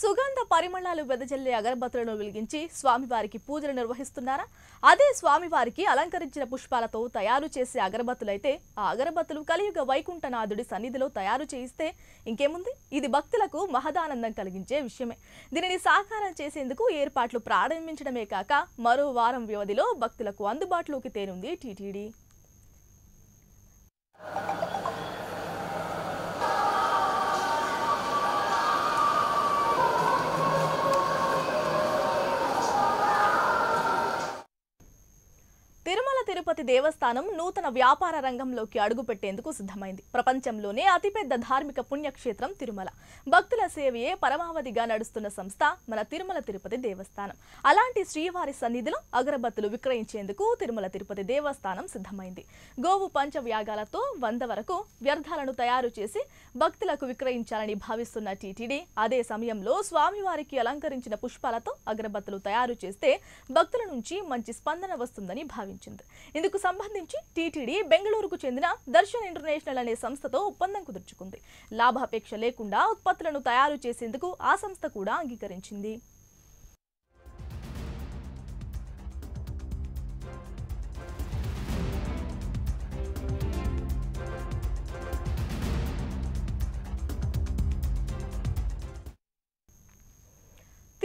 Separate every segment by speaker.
Speaker 1: సుగంధ పరిమళాలు వెదజల్లే అగరబత్తులను వెలిగించి స్వామివారికి పూజలు నిర్వహిస్తున్నారా అదే స్వామివారికి అలంకరించిన పుష్పాలతో తయారు చేసే అగరబత్తులైతే ఆ అగరబత్తులు కలియుగ వైకుంఠనాథుడి సన్నిధిలో తయారు చేయిస్తే ఇంకేముంది ఇది భక్తులకు మహదానందం కలిగించే విషయమే దీనిని సాకారం చేసేందుకు ఏర్పాట్లు ప్రారంభించడమే కాక మరో వారం వ్యవధిలో భక్తులకు అందుబాటులోకి తేనుంది టీటీడీ తిరుపతి దేవస్థానం నూతన వ్యాపార రంగంలోకి అడుగుపెట్టేందుకు సిద్ధమైంది ప్రపంచంలోనే అతిపెద్ద ధార్మిక పుణ్యక్షేత్రం తిరుమల భక్తుల సేవయే పరమావధిగా నడుస్తున్న సంస్థ మన తిరుమల తిరుపతి దేవస్థానం అలాంటి శ్రీవారి సన్నిధిలో అగరబత్తులు విక్రయించేందుకు తిరుమల తిరుపతి దేవస్థానం సిద్ధమైంది గోవు పంచవ్యాగాలతో వంద వరకు వ్యర్థాలను తయారు చేసి భక్తులకు విక్రయించాలని భావిస్తున్న టీటీడీ అదే సమయంలో స్వామివారికి అలంకరించిన పుష్పాలతో అగరబత్తులు తయారు చేస్తే భక్తుల నుంచి మంచి స్పందన వస్తుందని భావించింది ఇందుకు సంబంధించి టీటీడీ బెంగళూరుకు చెందిన దర్శన్ ఇంటర్నేషనల్ అనే సంస్థతో ఒప్పందం కుదుర్చుకుంది లాభాపేక్ష లేకుండా ఉత్పత్తులను తయారు చేసేందుకు ఆ సంస్థ కూడా అంగీకరించింది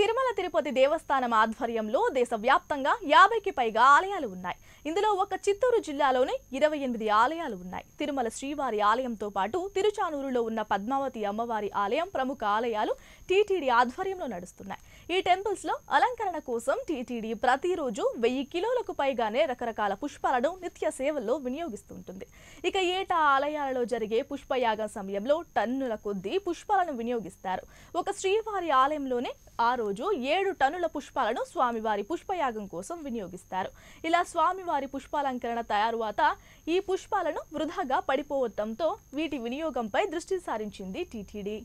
Speaker 1: తిరుమల తిరుపతి దేవస్థానం ఆధ్వర్యంలో దేశవ్యాప్తంగా యాభైకి పైగా ఆలయాలు ఉన్నాయి ఇందులో ఒక చిత్తూరు జిల్లాలోనే ఇరవై ఎనిమిది ఆలయాలు ఉన్నాయి తిరుమల శ్రీవారి ఆలయంతో పాటు తిరుచానూరులో ఉన్న పద్మావతి అమ్మవారి ఆలయం ప్రముఖ ఆలయాలు టీటీడీ ఆధ్వర్యంలో నడుస్తున్నాయి ఈ టెంపుల్స్లో అలంకరణ కోసం టీటీడీ ప్రతిరోజు వెయ్యి కిలోలకు పైగానే రకరకాల పుష్పాలను నిత్య సేవల్లో వినియోగిస్తుంటుంది ఇక ఏటా ఆలయాలలో జరిగే పుష్పయాగం సమయంలో టన్నుల కొద్దీ పుష్పాలను వినియోగిస్తారు ఒక శ్రీవారి ఆలయంలోనే ఆ రోజు ఏడు టన్నుల పుష్పాలను స్వామివారి పుష్పయాగం కోసం వినియోగిస్తారు ఇలా స్వామివారి పుష్పాలంకరణ తయారువాత ఈ పుష్పాలను వృధాగా పడిపోవటంతో వీటి వినియోగంపై దృష్టి సారించింది టీటీడీ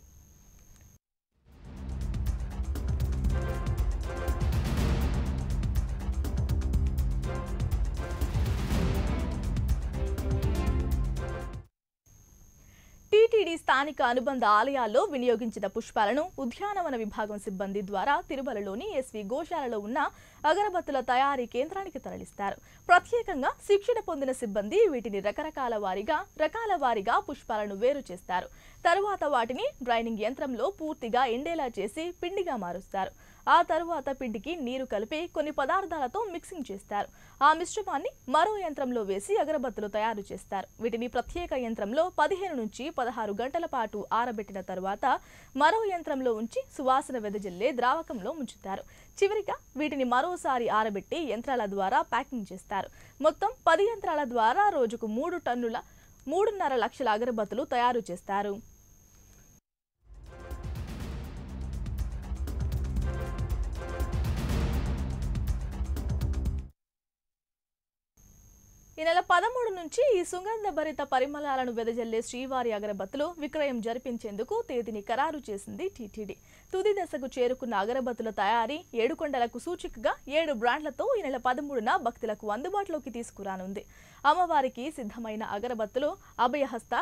Speaker 1: టీటీడీ స్థానిక అనుబంధ ఆలయాల్లో వినియోగించిన పుష్పాలను ఉద్యానవన విభాగం సిబ్బంది ద్వారా తిరుమలలోని ఎస్వి గోశాలలో ఉన్న అగరబత్తుల తయారీ కేంద్రానికి తరలిస్తారు ప్రత్యేకంగా శిక్షణ పొందిన సిబ్బంది వీటిని రకరకాల వారిగా రకాల వారిగా పుష్పాలను వేరు చేస్తారు తరువాత వాటిని డ్రైనింగ్ యంత్రంలో పూర్తిగా ఎండేలా చేసి పిండిగా మారుస్తారు ఆ తరువాత పిండికి నీరు కలిపి కొన్ని పదార్థాలతో మిక్సింగ్ చేస్తారు ఆ మిశ్రమాన్ని మరో యంత్రంలో వేసి అగరబత్తులు తయారు చేస్తారు వీటిని ప్రత్యేక యంత్రంలో పదిహేను నుంచి పదహారు గంటల పాటు ఆరబెట్టిన తర్వాత మరో యంత్రంలో ఉంచి సువాసన వెదజల్లే ద్రావకంలో ముంచుతారు చివరిగా వీటిని మరోసారి ఆరబెట్టి యంత్రాల ద్వారా ప్యాకింగ్ చేస్తారు మొత్తం పది యంత్రాల ద్వారా రోజుకు మూడు టన్నుల మూడున్నర లక్షల అగరబత్తులు తయారు చేస్తారు ఈ నెల పదమూడు నుంచి ఈ సుగంధభరిత పరిమళాలను వెదజల్లే శ్రీవారి అగరబత్తులు విక్రయం జరిపించేందుకు తేదీని ఖరారు చేసింది టీటీడీ తుది దశకు చేరుకున్న అగరబత్తుల తయారీ ఏడుకొండలకు సూచికగా ఏడు బ్రాండ్లతో ఈ నెల పదమూడున భక్తులకు అందుబాటులోకి తీసుకురానుంది అమ్మవారికి సిద్ధమైన అగరబత్తులు అభయహస్త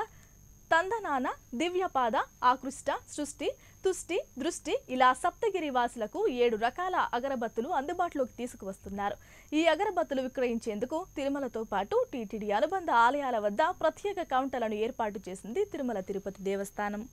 Speaker 1: తందనాన దివ్యపాద ఆకృష్ట సృష్టి తుష్టి దృష్టి ఇలా సప్తగిరి వాసులకు ఏడు రకాల అగరబత్తులు అందుబాటులోకి తీసుకువస్తున్నారు ఈ అగరబత్తులు విక్రయించేందుకు తిరుమలతో పాటు టీటీడీ అనుబంధ ఆలయాల వద్ద ప్రత్యేక కౌంటర్లను ఏర్పాటు చేసింది తిరుమల తిరుపతి దేవస్థానం